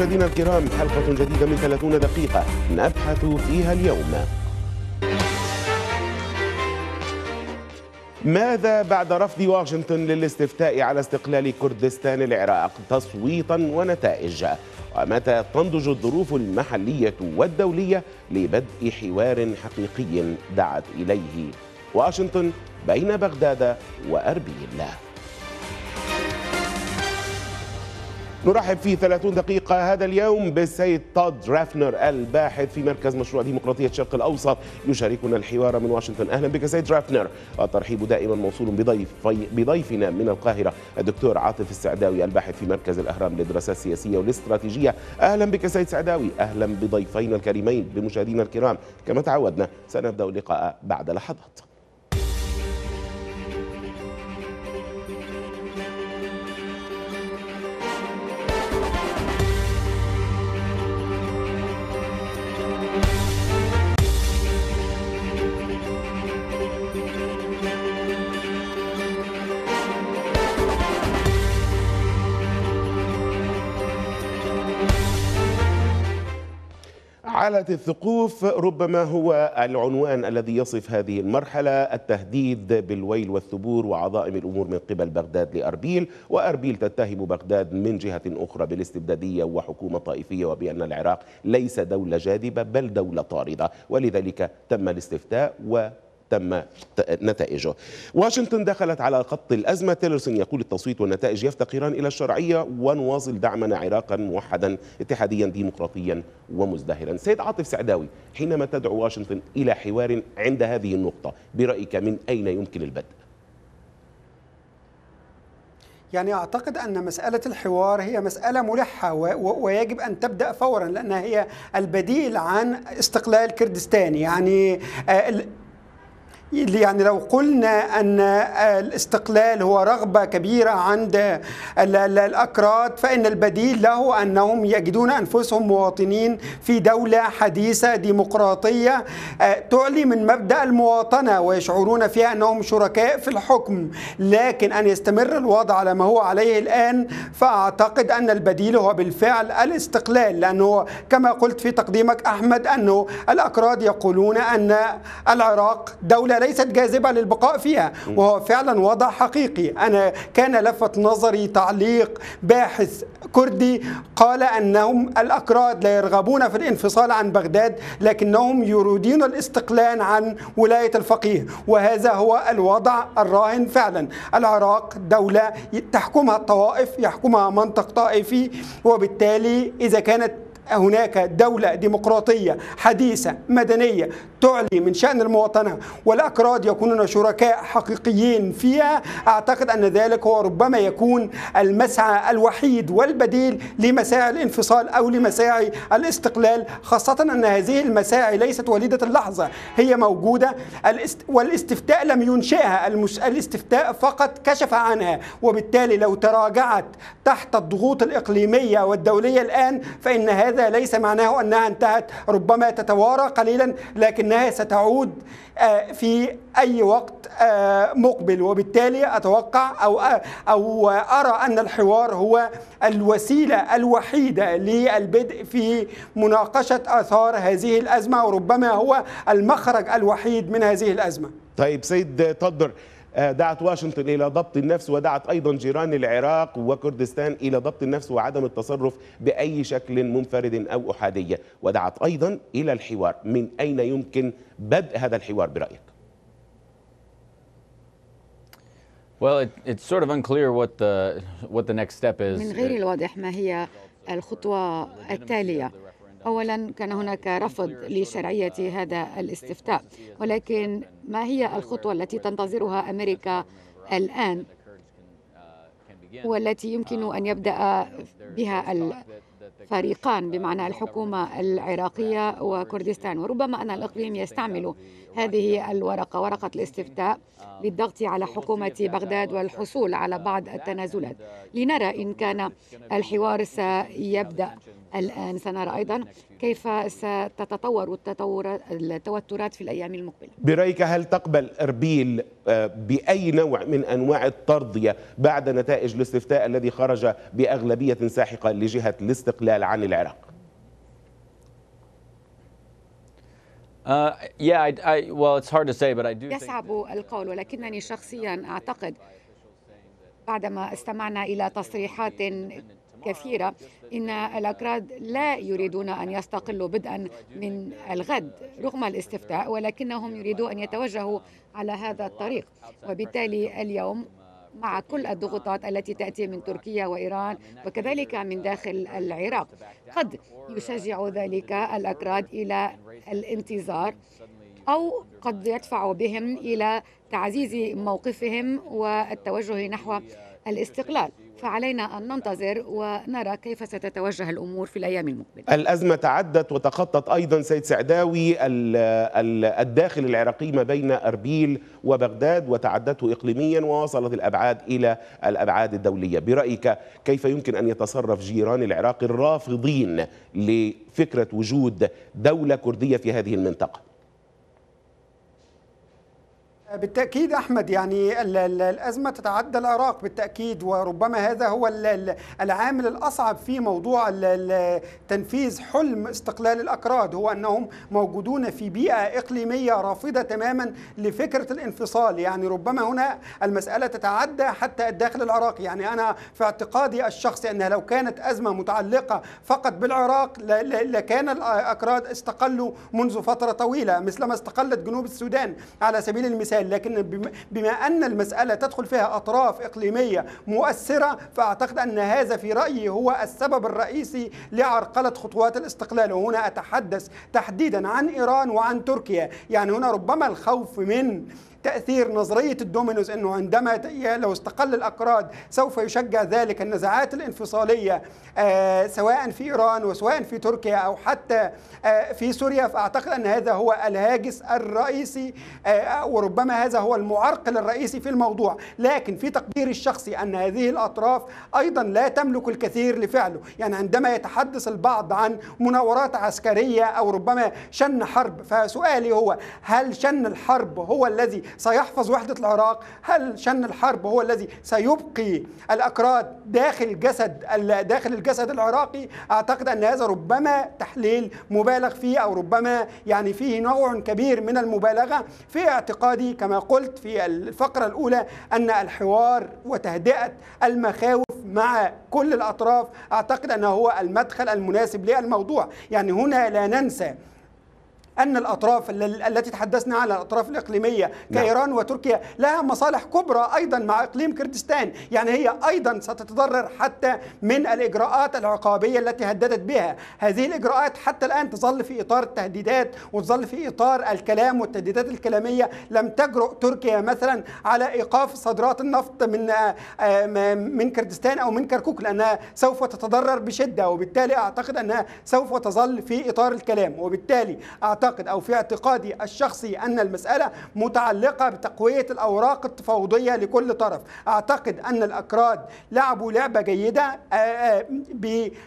مشاهدينا الكرام حلقة جديدة من 30 دقيقة نبحث فيها اليوم ماذا بعد رفض واشنطن للاستفتاء على استقلال كردستان العراق تصويتا ونتائج ومتى تنضج الظروف المحلية والدولية لبدء حوار حقيقي دعت إليه واشنطن بين بغداد وأربيل نرحب في 30 دقيقة هذا اليوم بالسيد تاد رافنر الباحث في مركز مشروع ديمقراطية الشرق الأوسط يشاركنا الحوار من واشنطن أهلا بك سيد رافنر الترحيب دائما موصول بضيف بضيفنا من القاهرة الدكتور عاطف السعداوي الباحث في مركز الأهرام للدراسات السياسية والاستراتيجية أهلا بك سيد سعداوي أهلا بضيفينا الكريمين بمشاهدينا الكرام كما تعودنا سنبدأ اللقاء بعد لحظات مرحلة الثقوف ربما هو العنوان الذي يصف هذه المرحلة التهديد بالويل والثبور وعظائم الأمور من قبل بغداد لأربيل وأربيل تتهم بغداد من جهة أخرى بالاستبدادية وحكومة طائفية وبأن العراق ليس دولة جاذبة بل دولة طاردة ولذلك تم الاستفتاء و تم نتائجه واشنطن دخلت على خط الأزمة تيلرسون يقول التصويت والنتائج يفتقران إلى الشرعية ونواصل دعمنا عراقا موحدا اتحاديا ديمقراطيا ومزدهرا سيد عاطف سعداوي حينما تدعو واشنطن إلى حوار عند هذه النقطة برأيك من أين يمكن البدء؟ يعني أعتقد أن مسألة الحوار هي مسألة ملحة ويجب أن تبدأ فورا لأنها هي البديل عن استقلال كردستان يعني آه، يعني لو قلنا أن آه، الاستقلال هو رغبة كبيرة عند الأكراد فإن البديل له أنهم يجدون أنفسهم مواطنين في دولة حديثة ديمقراطية آه، تعلي من مبدأ المواطنة ويشعرون فيها أنهم شركاء في الحكم لكن أن يستمر الوضع على ما هو عليه الآن فأعتقد أن البديل هو بالفعل الاستقلال لأنه كما قلت في تقديمك أحمد أنه الأكراد يقولون أن العراق دولة ليست جاذبة للبقاء فيها وهو فعلا وضع حقيقي أنا كان لفت نظري تعليق باحث كردي قال أنهم الأكراد لا يرغبون في الانفصال عن بغداد لكنهم يريدون الاستقلال عن ولاية الفقيه وهذا هو الوضع الراهن فعلا العراق دولة تحكمها الطوائف يحكمها منطق طائفي وبالتالي إذا كانت هناك دولة ديمقراطية حديثة مدنية تعلي من شأن المواطنة والأكراد يكونون شركاء حقيقيين فيها أعتقد أن ذلك هو ربما يكون المسعى الوحيد والبديل لمساعي الانفصال أو لمساعي الاستقلال خاصة أن هذه المساعي ليست وليدة اللحظة هي موجودة والاستفتاء لم ينشئها الاستفتاء فقط كشف عنها وبالتالي لو تراجعت تحت الضغوط الإقليمية والدولية الآن فإن هذا هذا ليس معناه أنها انتهت ربما تتوارى قليلا لكنها ستعود آه، في أي وقت آه، مقبل وبالتالي أتوقع أو آه، أو أرى أن الحوار هو الوسيلة الوحيدة للبدء في مناقشة آثار هذه الأزمة وربما هو المخرج الوحيد من هذه الأزمة طيب سيد تدر آه، دعت واشنطن إلى ضبط النفس ودعت أيضا جيران العراق وكردستان إلى ضبط النفس وعدم التصرف بأي شكل منفرد أو أحادية ودعت أيضا إلى الحوار من أين يمكن بدء هذا الحوار برأيك؟ Well, it, it's sort of unclear what the what the next step is. من غير الواضح ما هي الخطوة التالية أولا كان هناك رفض لشرعية هذا الاستفتاء ولكن ما هي الخطوة التي تنتظرها أمريكا الآن والتي يمكن أن يبدأ بها الفريقان بمعنى الحكومة العراقية وكردستان وربما أن الإقليم يستعمل هذه الورقة ورقة الاستفتاء للضغط على حكومة بغداد والحصول على بعض التنازلات لنرى إن كان الحوار سيبدأ الآن سنرى أيضا كيف ستتطور التوترات في الأيام المقبلة برأيك هل تقبل أربيل آه، بأي نوع من أنواع الترضية بعد نتائج الاستفتاء الذي خرج بأغلبية ساحقة لجهة الاستقلال عن العراق؟ يصعب القول ولكنني شخصيا أعتقد بعدما استمعنا إلى تصريحات كثيرة إن الأكراد لا يريدون أن يستقلوا بدءا من الغد رغم الاستفتاء ولكنهم يريدون أن يتوجهوا على هذا الطريق وبالتالي اليوم مع كل الضغوطات التي تأتي من تركيا وإيران وكذلك من داخل العراق قد يشجع ذلك الأكراد إلى الانتظار أو قد يدفع بهم إلى تعزيز موقفهم والتوجه نحو الاستقلال فعلينا أن ننتظر ونرى كيف ستتوجه الأمور في الأيام المقبلة الأزمة تعدت وتخطت أيضا سيد سعداوي الداخل العراقي ما بين أربيل وبغداد وتعدته إقليميا ووصلت الأبعاد إلى الأبعاد الدولية برأيك كيف يمكن أن يتصرف جيران العراق الرافضين لفكرة وجود دولة كردية في هذه المنطقة بالتأكيد أحمد يعني الأزمة تتعدى العراق بالتأكيد وربما هذا هو العامل الأصعب في موضوع تنفيذ حلم استقلال الأكراد هو أنهم موجودون في بيئة إقليمية رافضة تماما لفكرة الانفصال يعني ربما هنا المسألة تتعدى حتى الداخل العراقي يعني أنا في اعتقادي الشخصي أنها لو كانت أزمة متعلقة فقط بالعراق لكان الأكراد استقلوا منذ فترة طويلة مثلما استقلت جنوب السودان على سبيل المثال الاحتلال لكن بما أن المسألة تدخل فيها أطراف إقليمية مؤثرة فأعتقد أن هذا في رأيي هو السبب الرئيسي لعرقلة خطوات الاستقلال وهنا أتحدث تحديدا عن إيران وعن تركيا يعني هنا ربما الخوف من تأثير نظرية الدومينوز أنه عندما لو استقل الأكراد سوف يشجع ذلك النزاعات الانفصالية آه، سواء في إيران وسواء في تركيا أو حتى آه، في سوريا فأعتقد أن هذا هو الهاجس الرئيسي آه، وربما هذا هو المعرقل الرئيسي في الموضوع لكن في تقديري الشخصي أن هذه الأطراف أيضا لا تملك الكثير لفعله يعني عندما يتحدث البعض عن مناورات عسكرية أو ربما شن حرب فسؤالي هو هل شن الحرب هو الذي سيحفظ وحدة العراق هل شن الحرب هو الذي سيبقي الأكراد داخل جسد داخل الجسد العراقي أعتقد أن هذا ربما تحليل مبالغ فيه أو ربما يعني فيه نوع كبير من المبالغة في اعتقادي كما قلت في الفقرة الأولى أن الحوار وتهدئة المخاوف مع كل الأطراف أعتقد أنه هو المدخل المناسب للموضوع يعني هنا لا ننسى أن الأطراف التي تحدثنا عنها الأطراف الإقليمية نعم. كإيران وتركيا لها مصالح كبرى أيضا مع إقليم كردستان يعني هي أيضا ستتضرر حتى من الإجراءات العقابية التي هددت بها هذه الإجراءات حتى الآن تظل في إطار التهديدات وتظل في إطار الكلام والتهديدات الكلامية لم تجرؤ تركيا مثلا على إيقاف صادرات النفط من آه، من كردستان أو من كركوك لأنها سوف تتضرر بشدة وبالتالي أعتقد أنها سوف تظل في إطار الكلام وبالتالي أعتقد أعتقد أو في اعتقادي الشخصي أن المسألة متعلقة بتقوية الأوراق التفاوضية لكل طرف أعتقد أن الأكراد لعبوا لعبة جيدة آه، آه،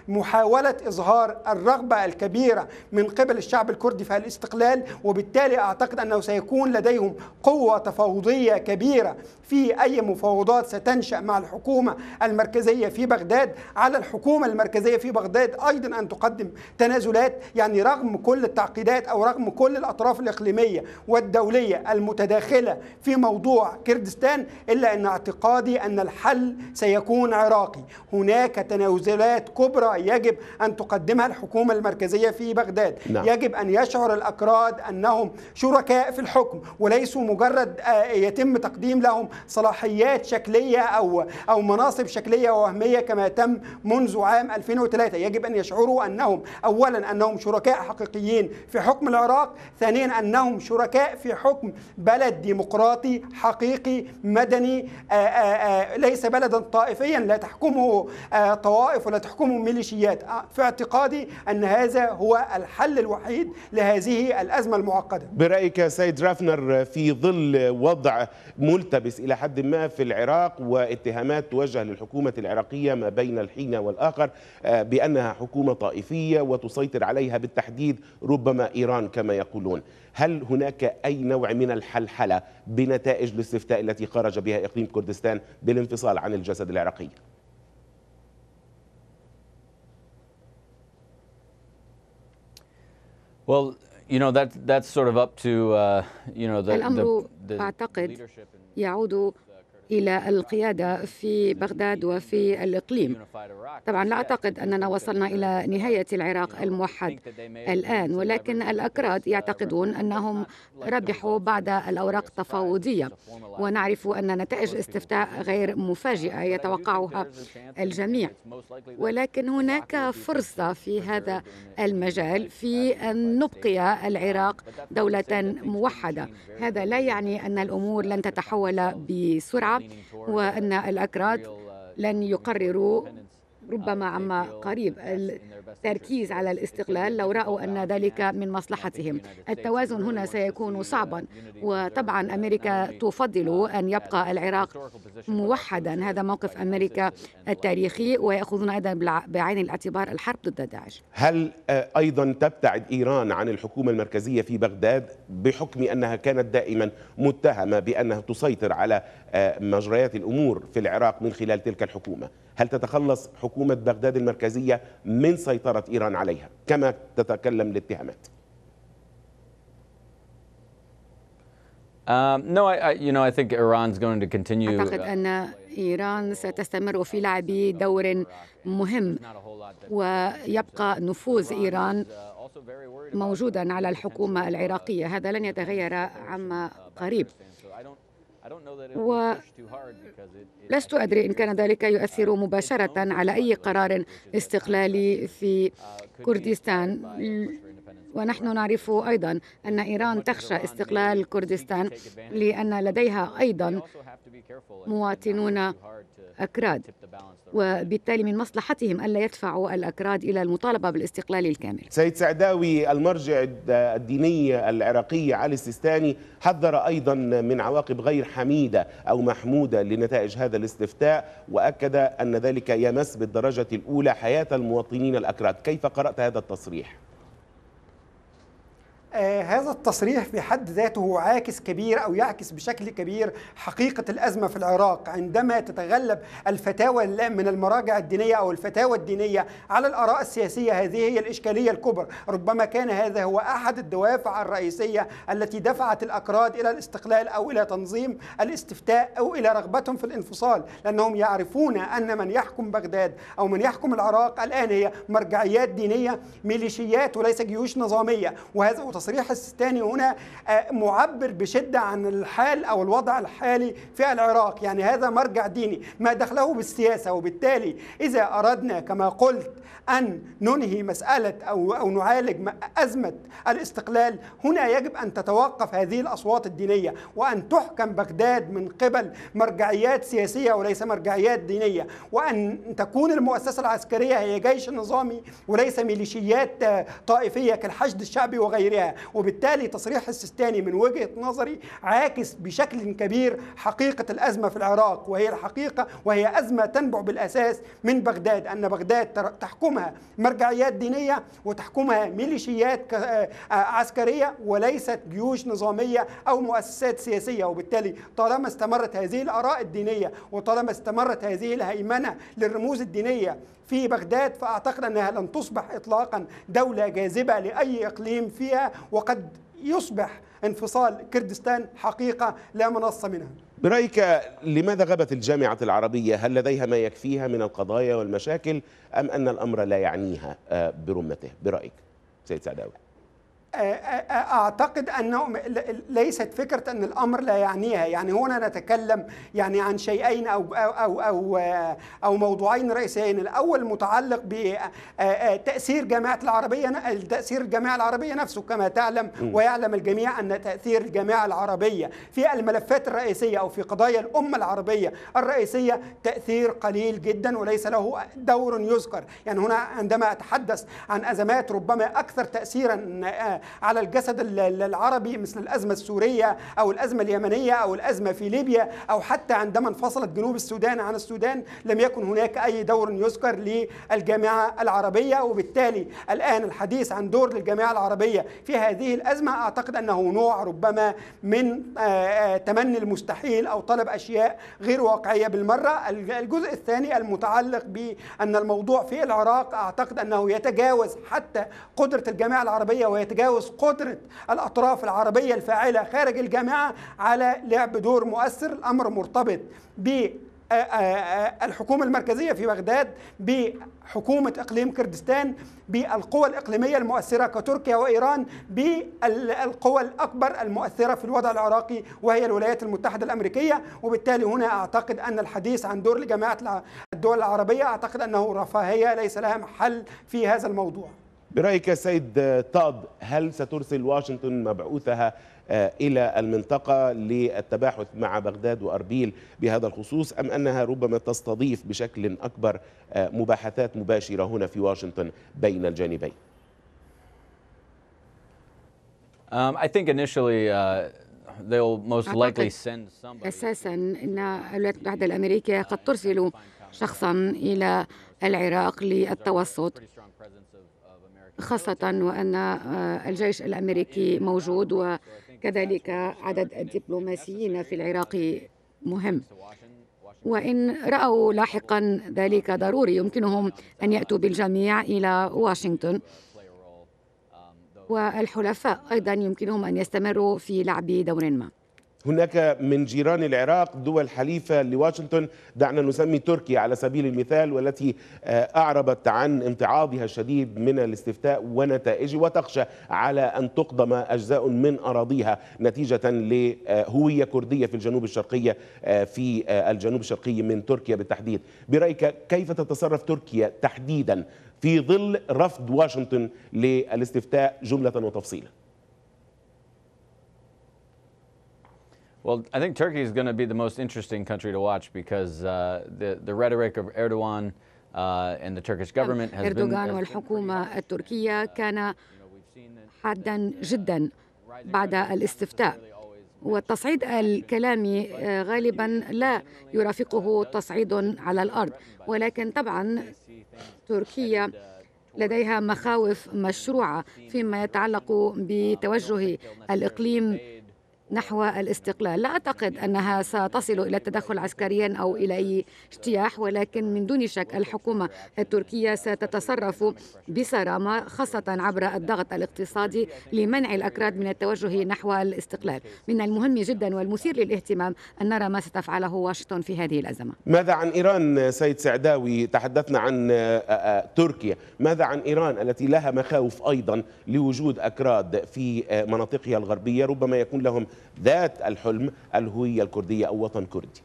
بمحاولة إظهار الرغبة الكبيرة من قبل الشعب الكردي في الاستقلال وبالتالي أعتقد أنه سيكون لديهم قوة تفاوضية كبيرة في أي مفاوضات ستنشأ مع الحكومة المركزية في بغداد على الحكومة المركزية في بغداد أيضا أن تقدم تنازلات يعني رغم كل التعقيدات أو رغم كل الاطراف الاقليميه والدوليه المتداخله في موضوع كردستان الا ان اعتقادي ان الحل سيكون عراقي هناك تنازلات كبرى يجب ان تقدمها الحكومه المركزيه في بغداد نعم. يجب ان يشعر الاكراد انهم شركاء في الحكم وليسوا مجرد آه، يتم تقديم لهم صلاحيات شكليه او او مناصب شكليه ووهميه كما تم منذ عام 2003 يجب ان يشعروا انهم اولا انهم شركاء حقيقيين في حكم العراق ثانيا أنهم شركاء في حكم بلد ديمقراطي حقيقي مدني آه، آه، آه، ليس بلدا طائفيا لا تحكمه طوائف ولا تحكمه ميليشيات في اعتقادي أن هذا هو الحل الوحيد لهذه الأزمة المعقدة برأيك سيد رافنر في ظل وضع ملتبس إلى حد ما في العراق واتهامات توجه للحكومة العراقية ما بين الحين والآخر بأنها حكومة طائفية وتسيطر عليها بالتحديد ربما إيران كما يقولون هل هناك أي نوع من الحلحلة بنتائج الاستفتاء التي خرج بها إقليم كردستان بالانفصال عن الجسد العراقي؟ Well, you know that that's sort of up to uh, you know the, the, the, the leadership. إلى القيادة في بغداد وفي الإقليم طبعا لا أعتقد أننا وصلنا إلى نهاية العراق الموحد الآن ولكن الأكراد يعتقدون أنهم ربحوا بعد الأوراق التفاوضية ونعرف أن نتائج استفتاء غير مفاجئة يتوقعها الجميع ولكن هناك فرصة في هذا المجال في أن نبقي العراق دولة موحدة هذا لا يعني أن الأمور لن تتحول بسرعة وأن الأكراد لن يقرروا ربما عما قريب تركيز على الاستقلال لو رأوا أن ذلك من مصلحتهم التوازن هنا سيكون صعبا وطبعا أمريكا تفضل أن يبقى العراق موحدا هذا موقف أمريكا التاريخي ويأخذون أيضا بعين الاعتبار الحرب ضد داعش هل آه، أيضا تبتعد إيران عن الحكومة المركزية في بغداد بحكم أنها كانت دائما متهمة بأنها تسيطر على آه، مجريات الأمور في العراق من خلال تلك الحكومة هل تتخلص حكومة بغداد المركزية من سيطرة سيطرت إيران عليها كما تتكلم الاتهامات أعتقد أن إيران ستستمر في لعب دور مهم ويبقى نفوذ إيران موجودا على الحكومة العراقية هذا لن يتغير عما قريب ولست أدري إن كان ذلك يؤثر مباشرة على أي قرار استقلالي في uh, كردستان ونحن نعرف أيضا أن إيران تخشى استقلال كردستان لأن لديها أيضا مواطنون أكراد وبالتالي من مصلحتهم ألا يدفعوا الأكراد إلى المطالبة بالاستقلال الكامل سيد سعداوي المرجع الديني العراقي علي السيستاني حذر أيضا من عواقب غير حميدة أو محمودة لنتائج هذا الاستفتاء وأكد أن ذلك يمس بالدرجة الأولى حياة المواطنين الأكراد كيف قرأت هذا التصريح؟ آه، هذا التصريح في حد ذاته عاكس كبير او يعكس بشكل كبير حقيقه الازمه في العراق عندما تتغلب الفتاوى من المراجع الدينيه او الفتاوى الدينيه على الاراء السياسيه هذه هي الاشكاليه الكبرى ربما كان هذا هو احد الدوافع الرئيسيه التي دفعت الاكراد الى الاستقلال او الى تنظيم الاستفتاء او الى رغبتهم في الانفصال لانهم يعرفون ان من يحكم بغداد او من يحكم العراق الان هي مرجعيات دينيه ميليشيات وليس جيوش نظاميه وهذا التصريح الثاني هنا آه، معبر بشده عن الحال او الوضع الحالي في العراق يعني هذا مرجع ديني ما دخله بالسياسه وبالتالي اذا اردنا كما قلت ان ننهي مساله او او نعالج ازمه الاستقلال هنا يجب ان تتوقف هذه الاصوات الدينيه وان تحكم بغداد من قبل مرجعيات سياسيه وليس مرجعيات دينيه وان تكون المؤسسه العسكريه هي جيش نظامي وليس ميليشيات آه، طائفيه كالحشد الشعبي وغيرها وبالتالي تصريح السيستاني من وجهة نظري عاكس بشكل كبير حقيقة الأزمة في العراق وهي الحقيقة وهي أزمة تنبع بالأساس من بغداد أن بغداد تحكمها مرجعيات دينية وتحكمها ميليشيات آه، عسكرية وليست جيوش نظامية أو مؤسسات سياسية وبالتالي طالما استمرت هذه الآراء الدينية وطالما استمرت هذه الهيمنة للرموز الدينية في بغداد فأعتقد أنها لن تصبح إطلاقا دولة جاذبة لأي إقليم فيها وقد يصبح انفصال كردستان حقيقة لا منص منها برأيك لماذا غابت الجامعة العربية هل لديها ما يكفيها من القضايا والمشاكل أم أن الأمر لا يعنيها آه، برمته برأيك سيد سعداوي اعتقد انه ليست فكره ان الامر لا يعنيها يعني هنا نتكلم يعني عن شيئين او او او او موضوعين رئيسيين الاول متعلق بتاثير جامعه العربيه تاثير الجامعه العربيه نفسه كما تعلم ويعلم الجميع ان تاثير الجامعه العربيه في الملفات الرئيسيه او في قضايا الامه العربيه الرئيسيه تاثير قليل جدا وليس له دور يذكر يعني هنا عندما اتحدث عن ازمات ربما اكثر تاثيرا آه، على الجسد العربي مثل الأزمة السورية أو الأزمة اليمنية أو الأزمة في ليبيا أو حتى عندما انفصلت جنوب السودان عن السودان لم يكن هناك أي دور يذكر للجامعة العربية وبالتالي الآن الحديث عن دور للجامعة العربية في هذه الأزمة أعتقد أنه نوع ربما من آه، آه، تمني المستحيل أو طلب أشياء غير واقعية بالمرة الجزء الثاني المتعلق بأن الموضوع في العراق أعتقد أنه يتجاوز حتى قدرة الجامعة العربية ويتجاوز تجاوز قدرة الأطراف العربية الفاعلة خارج الجامعة على لعب دور مؤثر الأمر مرتبط ب آه، آه، الحكومة المركزية في بغداد بحكومة إقليم كردستان بالقوى الإقليمية المؤثرة كتركيا وإيران بالقوى الأكبر المؤثرة في الوضع العراقي وهي الولايات المتحدة الأمريكية وبالتالي هنا أعتقد أن الحديث عن دور لجماعة الدول العربية أعتقد أنه رفاهية ليس لها محل في هذا الموضوع برأيك سيد طاد هل سترسل واشنطن مبعوثها آه، إلى المنطقة للتباحث مع بغداد وأربيل بهذا الخصوص أم أنها ربما تستضيف بشكل أكبر آه، مباحثات مباشرة هنا في واشنطن بين الجانبين Um, I think initially uh, most likely send somebody. أساسا أن الولايات المتحدة الأمريكية قد ترسل شخصا إلى العراق للتوسط خاصة وأن آه، الجيش الأمريكي موجود وكذلك عدد الدبلوماسيين في العراق مهم وإن رأوا لاحقا ذلك ضروري يمكنهم أن يأتوا بالجميع إلى واشنطن والحلفاء أيضا يمكنهم أن يستمروا في لعب دور ما هناك من جيران العراق دول حليفة لواشنطن دعنا نسمي تركيا على سبيل المثال والتي آه، أعربت عن امتعاضها الشديد من الاستفتاء ونتائجه وتخشى على أن تقدم أجزاء من أراضيها نتيجة لهوية كردية في الجنوب الشرقية آه، في آه، الجنوب الشرقي من تركيا بالتحديد برأيك كيف تتصرف تركيا تحديدا في ظل رفض واشنطن للاستفتاء جملة وتفصيلا Well, I think Turkey is going to be the most interesting country to watch because uh, the, the rhetoric of Erdogan uh, and the Turkish government has Erdogan been... Erdogan التركية كان حادا جدا بعد الاستفتاء والتصعيد الكلامي غالبا لا يرافقه تصعيد على الأرض ولكن طبعا تركيا لديها مخاوف مشروعة فيما يتعلق بتوجه الإقليم نحو الاستقلال لا أعتقد أنها ستصل إلى التدخل عسكريا أو إلى أي اجتياح ولكن من دون شك الحكومة التركية ستتصرف بصرامة خاصة عبر الضغط الاقتصادي لمنع الأكراد من التوجه نحو الاستقلال من المهم جدا والمثير للاهتمام أن نرى ما ستفعله واشنطن في هذه الأزمة ماذا عن إيران سيد سعداوي تحدثنا عن آه، آه، آه، تركيا ماذا عن إيران التي لها مخاوف أيضا لوجود أكراد في مناطقها الغربية ربما يكون لهم ذات الحلم الهوية الكردية أو وطن كردي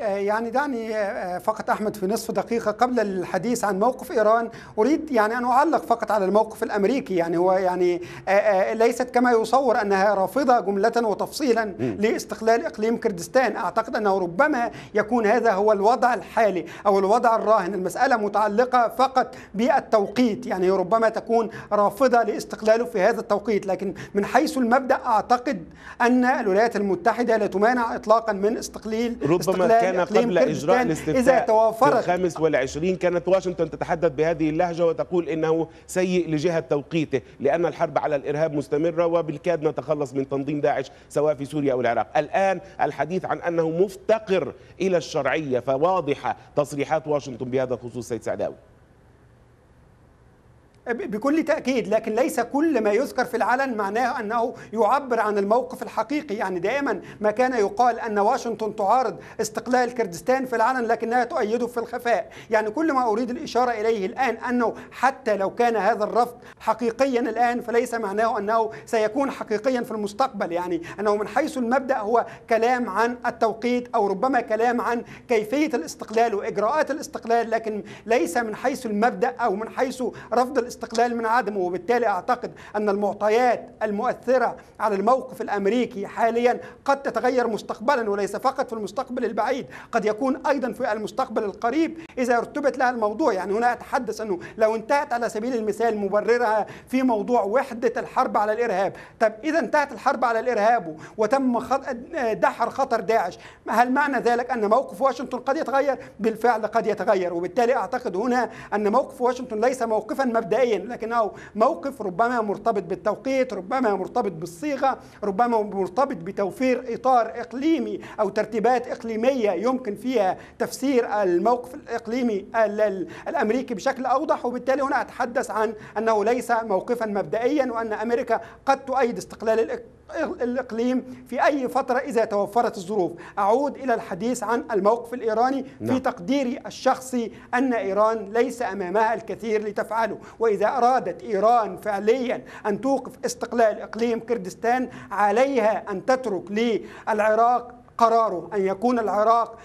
يعني دعني آه، آه، فقط احمد في نصف دقيقه قبل الحديث عن موقف ايران اريد يعني ان اعلق فقط على الموقف الامريكي يعني هو يعني آه، ليست كما يصور انها رافضه جمله وتفصيلا لاستقلال اقليم كردستان اعتقد انه ربما يكون هذا هو الوضع الحالي او الوضع الراهن المساله متعلقه فقط بالتوقيت يعني ربما تكون رافضه لاستقلاله في هذا التوقيت لكن من حيث المبدا اعتقد ان الولايات المتحده لا تمانع اطلاقا من استقليل ربما استقلال كان قبل إجراء الاستفتاء إذا توافرت الخامس والعشرين كانت واشنطن تتحدث بهذه اللهجة وتقول إنه سيء لجهة توقيته لأن الحرب على الإرهاب مستمرة وبالكاد نتخلص من تنظيم داعش سواء في سوريا أو العراق الآن الحديث عن أنه مفتقر إلى الشرعية فواضحة تصريحات واشنطن بهذا الخصوص سيد سعداوي بكل تأكيد لكن ليس كل ما يذكر في العلن معناه أنه يعبر عن الموقف الحقيقي يعني دائما ما كان يقال أن واشنطن تعارض استقلال كردستان في العلن لكنها تؤيده في الخفاء يعني كل ما أريد الإشارة إليه الآن أنه حتى لو كان هذا الرفض حقيقيا الآن فليس معناه أنه سيكون حقيقيا في المستقبل يعني أنه من حيث المبدأ هو كلام عن التوقيت أو ربما كلام عن كيفية الاستقلال وإجراءات الاستقلال لكن ليس من حيث المبدأ أو من حيث رفض الاستقلال الاستقلال من عدمه وبالتالي أعتقد أن المعطيات المؤثرة على الموقف الأمريكي حاليا قد تتغير مستقبلا وليس فقط في المستقبل البعيد قد يكون أيضا في المستقبل القريب إذا ارتبط لها الموضوع يعني هنا أتحدث أنه لو انتهت على سبيل المثال مبررها في موضوع وحدة الحرب على الإرهاب طب إذا انتهت الحرب على الإرهاب وتم دحر خطر داعش هل معنى ذلك أن موقف واشنطن قد يتغير بالفعل قد يتغير وبالتالي أعتقد هنا أن موقف واشنطن ليس موقفا مبدئيا باين لكنه موقف ربما مرتبط بالتوقيت ربما مرتبط بالصيغه ربما مرتبط بتوفير اطار اقليمي او ترتيبات اقليميه يمكن فيها تفسير الموقف الاقليمي الامريكي بشكل اوضح وبالتالي هنا اتحدث عن انه ليس موقفا مبدئيا وان امريكا قد تؤيد استقلال الإقليم في أي فترة إذا توفرت الظروف أعود إلى الحديث عن الموقف الإيراني نعم. في تقديري الشخصي أن إيران ليس أمامها الكثير لتفعله وإذا أرادت إيران فعليا أن توقف استقلال إقليم كردستان عليها أن تترك للعراق قراره أن يكون العراق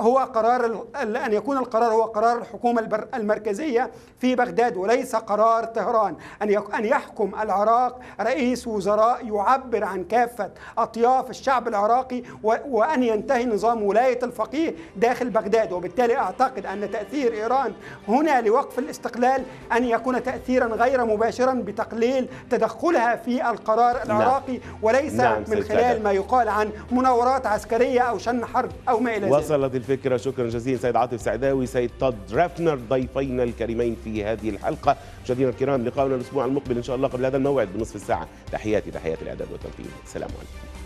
هو قرار أن يكون القرار هو قرار الحكومة المركزية في بغداد وليس قرار طهران أن أن يحكم العراق رئيس وزراء يعبر عن كافة أطياف الشعب العراقي وأن ينتهي نظام ولاية الفقيه داخل بغداد وبالتالي أعتقد أن تأثير إيران هنا لوقف الاستقلال أن يكون تأثيرا غير مباشرا بتقليل تدخلها في القرار نعم. العراقي وليس نعم، من خلال ما يقال عن مناورات عسكرية أو شن حرب أو ما إلى ذلك الفكرة شكرا جزيلا سيد عاطف سعداوي سيد تاد رافنر ضيفينا الكريمين في هذه الحلقة مشاهدينا الكرام لقاؤنا الأسبوع المقبل إن شاء الله قبل هذا الموعد بنصف الساعة تحياتي تحياتي الإعداد والتنفيذ السلام عليكم